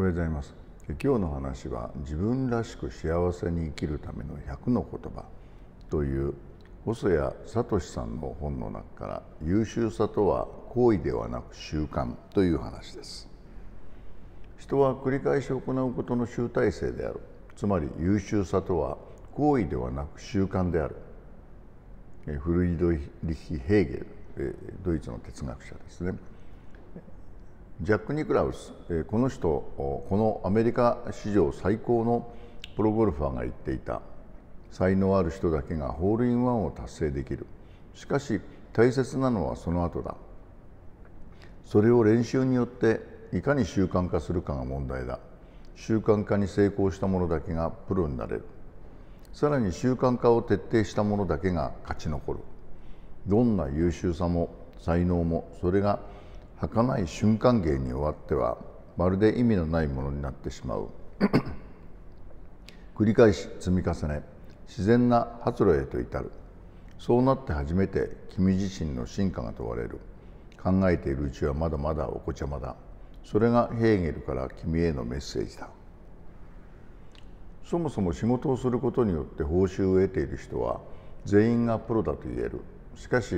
おはようございます今日の話は自分らしく幸せに生きるための100の言葉という細谷聡さんの本の中から優秀さとは行為ではなく習慣という話です人は繰り返し行うことの集大成であるつまり優秀さとは行為ではなく習慣であるフルイドリヒ・ヘーゲルドイツの哲学者ですねジャック・ニクラウス、えこの人このアメリカ史上最高のプロゴルファーが言っていた才能ある人だけがホールインワンを達成できるしかし大切なのはその後だそれを練習によっていかに習慣化するかが問題だ習慣化に成功した者だけがプロになれるさらに習慣化を徹底した者だけが勝ち残るどんな優秀さも才能もそれが儚い瞬間芸に終わってはまるで意味のないものになってしまう 繰り返し積み重ね自然な発露へと至るそうなって初めて君自身の進化が問われる考えているうちはまだまだお子ちゃまだそれがヘーゲルから君へのメッセージだそもそも仕事をすることによって報酬を得ている人は全員がプロだと言えるしかし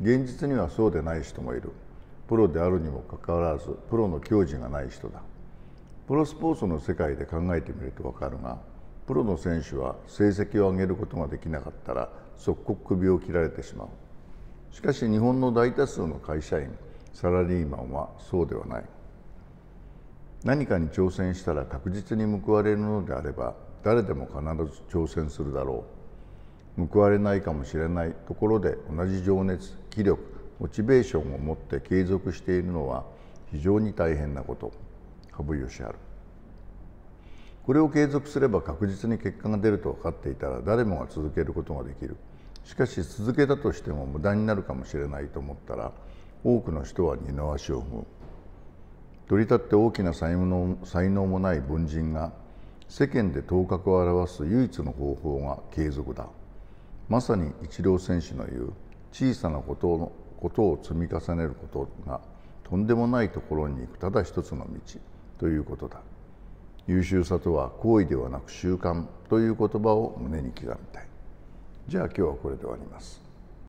現実にはそうでない人もいるプロであるにもかかわらずプロの矜持がない人だプロスポーツの世界で考えてみると分かるがプロの選手は成績を上げることができなかったら即刻首を切られてしまうしかし日本の大多数の会社員サラリーマンはそうではない何かに挑戦したら確実に報われるのであれば誰でも必ず挑戦するだろう報われないかもしれないところで同じ情熱気力モチベーションを持って継続しているのは非常に大変なこと羽生善治これを継続すれば確実に結果が出ると分かっていたら誰もが続けることができるしかし続けたとしても無駄になるかもしれないと思ったら多くの人は二の足を踏む取り立って大きな才能才能もない文人が世間で頭角を現す唯一の方法が継続だまさにイチロー選手の言う小さなことのことを積み重ねることがとんでもないところに行くただ一つの道ということだ優秀さとは行為ではなく習慣という言葉を胸に刻みたいじゃあ今日はこれで終わります